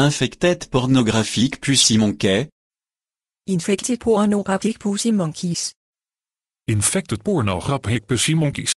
Infected Pornographic Pussy Monkey Infected Pornographic Pussy Monkeys Infected Pornographic Pussy Monkeys